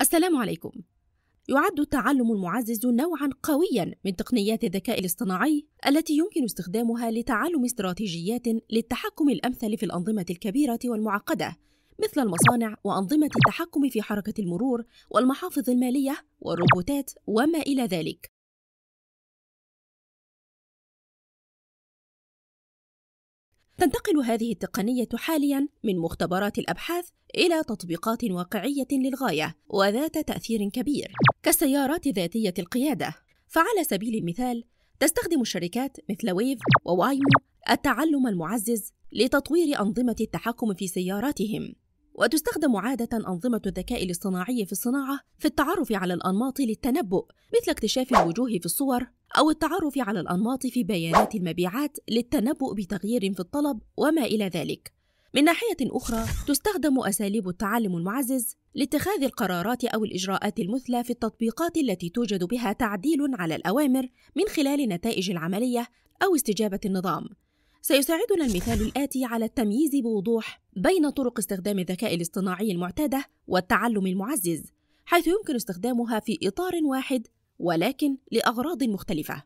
السلام عليكم يعد التعلم المعزز نوعا قويا من تقنيات الذكاء الاصطناعي التي يمكن استخدامها لتعلم استراتيجيات للتحكم الامثل في الانظمه الكبيره والمعقده مثل المصانع وانظمه التحكم في حركه المرور والمحافظ الماليه والروبوتات وما الى ذلك تنتقل هذه التقنية حاليا من مختبرات الأبحاث إلى تطبيقات واقعية للغاية وذات تأثير كبير كالسيارات ذاتية القيادة فعلى سبيل المثال تستخدم الشركات مثل ويف ووايمو التعلم المعزز لتطوير أنظمة التحكم في سياراتهم وتستخدم عادة أنظمة الذكاء الاصطناعي في الصناعة في التعرف على الأنماط للتنبؤ مثل اكتشاف الوجوه في الصور أو التعرف على الأنماط في بيانات المبيعات للتنبؤ بتغيير في الطلب وما إلى ذلك. من ناحية أخرى تستخدم أساليب التعلم المعزز لاتخاذ القرارات أو الإجراءات المثلى في التطبيقات التي توجد بها تعديل على الأوامر من خلال نتائج العملية أو استجابة النظام سيساعدنا المثال الآتي على التمييز بوضوح بين طرق استخدام الذكاء الاصطناعي المعتادة والتعلم المعزز، حيث يمكن استخدامها في إطار واحد ولكن لأغراض مختلفة.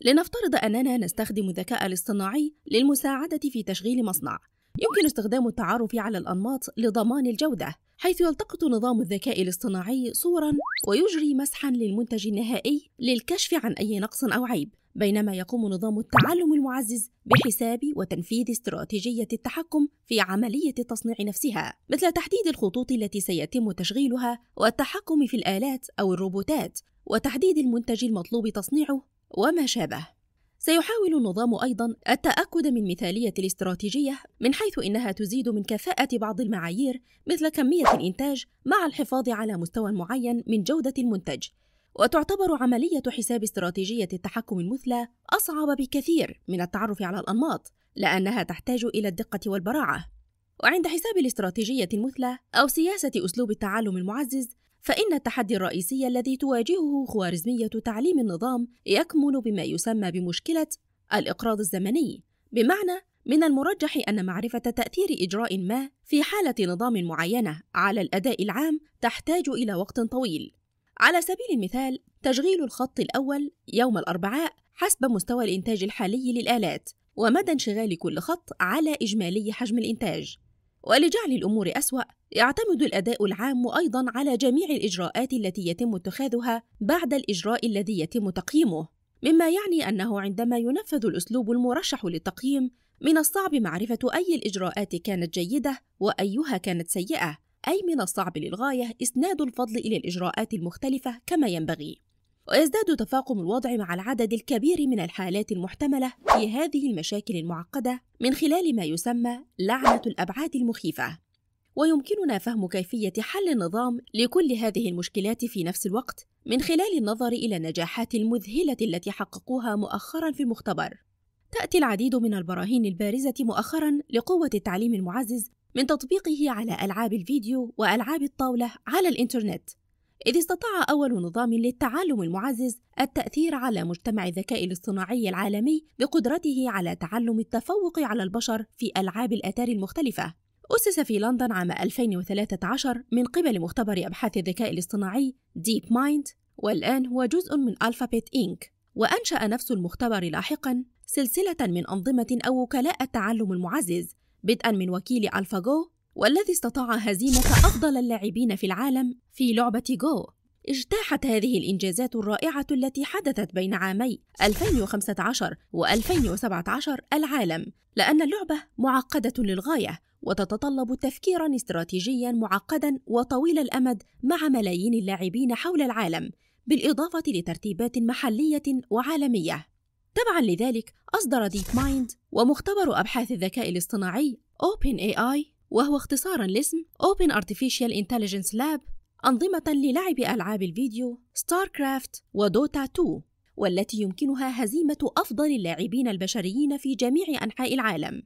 لنفترض أننا نستخدم الذكاء الاصطناعي للمساعدة في تشغيل مصنع، يمكن استخدام التعرف على الأنماط لضمان الجودة حيث يلتقط نظام الذكاء الاصطناعي صورا ويجري مسحا للمنتج النهائي للكشف عن أي نقص أو عيب بينما يقوم نظام التعلم المعزز بحساب وتنفيذ استراتيجية التحكم في عملية التصنيع نفسها، مثل تحديد الخطوط التي سيتم تشغيلها والتحكم في الآلات أو الروبوتات، وتحديد المنتج المطلوب تصنيعه وما شابه. سيحاول النظام أيضا التأكد من مثالية الاستراتيجية من حيث إنها تزيد من كفاءة بعض المعايير مثل كمية الإنتاج مع الحفاظ على مستوى معين من جودة المنتج وتعتبر عملية حساب استراتيجية التحكم المثلى أصعب بكثير من التعرف على الأنماط لأنها تحتاج إلى الدقة والبراعة وعند حساب الاستراتيجية المثلى أو سياسة أسلوب التعلم المعزز فإن التحدي الرئيسي الذي تواجهه خوارزمية تعليم النظام يكمن بما يسمى بمشكلة الإقراض الزمني، بمعنى من المرجح أن معرفة تأثير إجراء ما في حالة نظام معينة على الأداء العام تحتاج إلى وقت طويل. على سبيل المثال، تشغيل الخط الأول يوم الأربعاء حسب مستوى الإنتاج الحالي للآلات، ومدى انشغال كل خط على إجمالي حجم الإنتاج. ولجعل الأمور أسوأ يعتمد الأداء العام أيضا على جميع الإجراءات التي يتم اتخاذها بعد الإجراء الذي يتم تقييمه مما يعني أنه عندما ينفذ الأسلوب المرشح للتقييم من الصعب معرفة أي الإجراءات كانت جيدة وأيها كانت سيئة أي من الصعب للغاية إسناد الفضل إلى الإجراءات المختلفة كما ينبغي ويزداد تفاقم الوضع مع العدد الكبير من الحالات المحتملة في هذه المشاكل المعقدة من خلال ما يسمى لعنة الأبعاد المخيفة ويمكننا فهم كيفية حل النظام لكل هذه المشكلات في نفس الوقت من خلال النظر إلى النجاحات المذهلة التي حققوها مؤخرا في المختبر تأتي العديد من البراهين البارزة مؤخرا لقوة التعليم المعزز من تطبيقه على ألعاب الفيديو وألعاب الطاولة على الإنترنت إذ استطاع أول نظام للتعلم المعزز التأثير على مجتمع الذكاء الاصطناعي العالمي بقدرته على تعلم التفوق على البشر في ألعاب الأتاري المختلفة. أسس في لندن عام 2013 من قبل مختبر أبحاث الذكاء الاصطناعي ديب مايند والآن هو جزء من ألفابيت إنك وأنشأ نفس المختبر لاحقا سلسلة من أنظمة أو وكلاء التعلم المعزز بدءا من وكيل ألفاجو والذي استطاع هزيمة أفضل اللاعبين في العالم في لعبة جو اجتاحت هذه الإنجازات الرائعة التي حدثت بين عامي 2015 و 2017 العالم لأن اللعبة معقدة للغاية وتتطلب تفكيرا استراتيجيا معقدا وطويل الأمد مع ملايين اللاعبين حول العالم بالإضافة لترتيبات محلية وعالمية تبعا لذلك أصدر ديب مايند ومختبر أبحاث الذكاء الاصطناعي آي وهو اختصارا لاسم Open Artificial Intelligence Lab أنظمة للعب ألعاب الفيديو ستاركرافت ودوتا 2 والتي يمكنها هزيمة أفضل اللاعبين البشريين في جميع أنحاء العالم.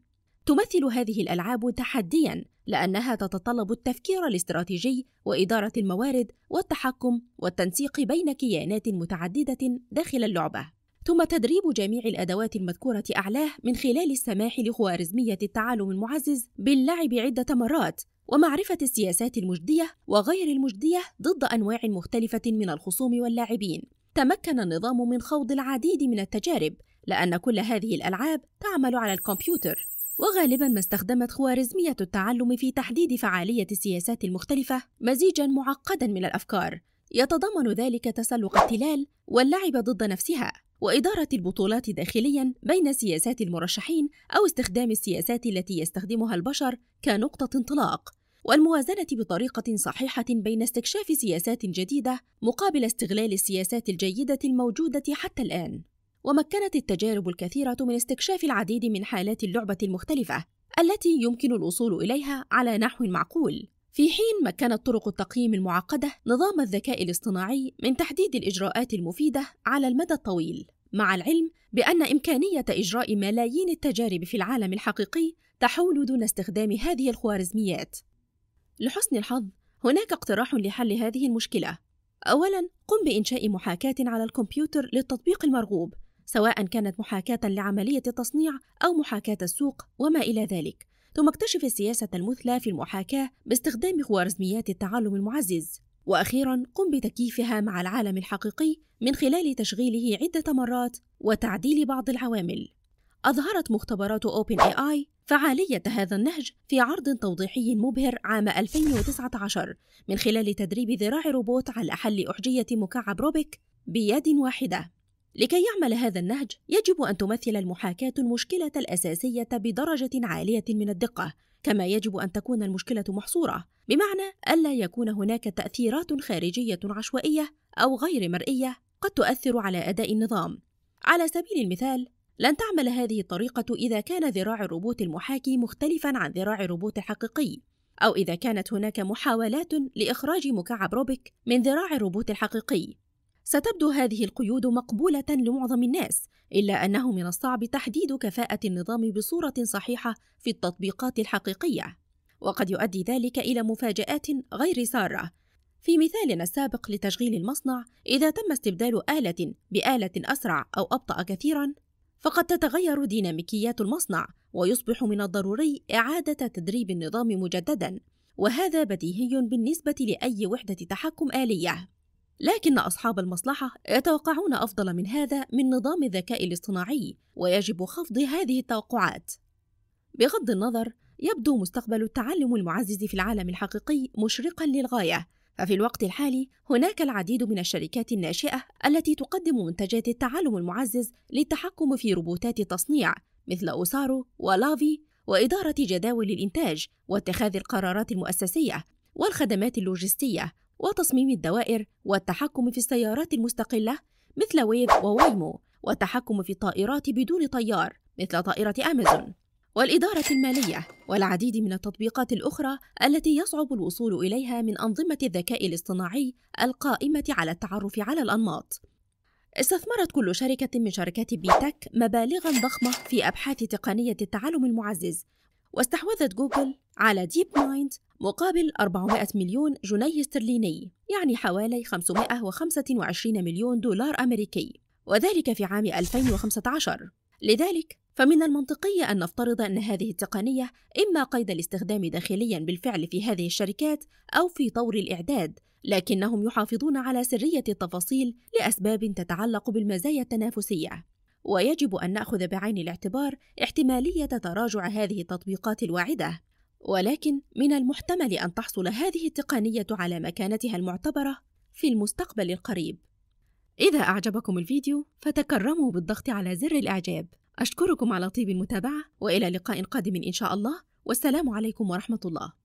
تمثل هذه الألعاب تحديًا لأنها تتطلب التفكير الاستراتيجي وإدارة الموارد والتحكم والتنسيق بين كيانات متعددة داخل اللعبة. ثم تدريب جميع الأدوات المذكورة أعلاه من خلال السماح لخوارزمية التعلم المعزز باللعب عدة مرات ومعرفة السياسات المجدية وغير المجدية ضد أنواع مختلفة من الخصوم واللاعبين. تمكن النظام من خوض العديد من التجارب، لأن كل هذه الألعاب تعمل على الكمبيوتر، وغالبا ما استخدمت خوارزمية التعلم في تحديد فعالية السياسات المختلفة مزيجا معقدا من الأفكار، يتضمن ذلك تسلق التلال واللعب ضد نفسها، وإدارة البطولات داخليا بين سياسات المرشحين أو استخدام السياسات التي يستخدمها البشر كنقطة انطلاق والموازنة بطريقة صحيحة بين استكشاف سياسات جديدة مقابل استغلال السياسات الجيدة الموجودة حتى الآن ومكنت التجارب الكثيرة من استكشاف العديد من حالات اللعبة المختلفة التي يمكن الوصول إليها على نحو معقول في حين مكنت طرق التقييم المعقدة نظام الذكاء الاصطناعي من تحديد الإجراءات المفيدة على المدى الطويل، مع العلم بأن إمكانية إجراء ملايين التجارب في العالم الحقيقي تحول دون استخدام هذه الخوارزميات. لحسن الحظ، هناك اقتراح لحل هذه المشكلة. أولاً، قم بإنشاء محاكاة على الكمبيوتر للتطبيق المرغوب، سواء كانت محاكاة لعملية التصنيع أو محاكاة السوق وما إلى ذلك. ثم اكتشف السياسة المثلى في المحاكاة باستخدام خوارزميات التعلم المعزز وأخيرا قم بتكييفها مع العالم الحقيقي من خلال تشغيله عدة مرات وتعديل بعض العوامل أظهرت مختبرات أوبن اي اي فعالية هذا النهج في عرض توضيحي مبهر عام 2019 من خلال تدريب ذراع روبوت على حل أحجية مكعب روبيك بيد واحدة لكي يعمل هذا النهج يجب ان تمثل المحاكاه المشكله الاساسيه بدرجه عاليه من الدقه كما يجب ان تكون المشكله محصوره بمعنى الا يكون هناك تاثيرات خارجيه عشوائيه او غير مرئيه قد تؤثر على اداء النظام على سبيل المثال لن تعمل هذه الطريقه اذا كان ذراع الروبوت المحاكي مختلفا عن ذراع الروبوت الحقيقي او اذا كانت هناك محاولات لاخراج مكعب روبيك من ذراع الروبوت الحقيقي ستبدو هذه القيود مقبولة لمعظم الناس، إلا أنه من الصعب تحديد كفاءة النظام بصورة صحيحة في التطبيقات الحقيقية، وقد يؤدي ذلك إلى مفاجآت غير سارة. في مثالنا السابق لتشغيل المصنع، إذا تم استبدال آلة بآلة أسرع أو أبطأ كثيرًا، فقد تتغير ديناميكيات المصنع، ويصبح من الضروري إعادة تدريب النظام مجددًا، وهذا بديهي بالنسبة لأي وحدة تحكم آلية. لكن أصحاب المصلحة يتوقعون أفضل من هذا من نظام الذكاء الاصطناعي ويجب خفض هذه التوقعات بغض النظر يبدو مستقبل التعلم المعزز في العالم الحقيقي مشرقا للغاية ففي الوقت الحالي هناك العديد من الشركات الناشئة التي تقدم منتجات التعلم المعزز للتحكم في روبوتات التصنيع مثل أوسارو ولافي وإدارة جداول الإنتاج واتخاذ القرارات المؤسسية والخدمات اللوجستية وتصميم الدوائر والتحكم في السيارات المستقلة مثل ويف ووايمو والتحكم في الطائرات بدون طيار مثل طائرة أمازون والإدارة المالية والعديد من التطبيقات الأخرى التي يصعب الوصول إليها من أنظمة الذكاء الاصطناعي القائمة على التعرف على الأنماط. استثمرت كل شركة من شركات بيتك مبالغا ضخمة في أبحاث تقنية التعلم المعزز، واستحوذت جوجل على ديب مايند مقابل 400 مليون جنيه استرليني يعني حوالي 525 مليون دولار أمريكي وذلك في عام 2015 لذلك فمن المنطقي أن نفترض أن هذه التقنية إما قيد الاستخدام داخليا بالفعل في هذه الشركات أو في طور الإعداد لكنهم يحافظون على سرية التفاصيل لأسباب تتعلق بالمزايا التنافسية ويجب أن نأخذ بعين الاعتبار احتمالية تراجع هذه التطبيقات الواعدة ولكن من المحتمل أن تحصل هذه التقنية على مكانتها المعتبرة في المستقبل القريب. إذا أعجبكم الفيديو فتكرموا بالضغط على زر الإعجاب. أشكركم على طيب المتابعة وإلى لقاء قادم إن شاء الله والسلام عليكم ورحمة الله.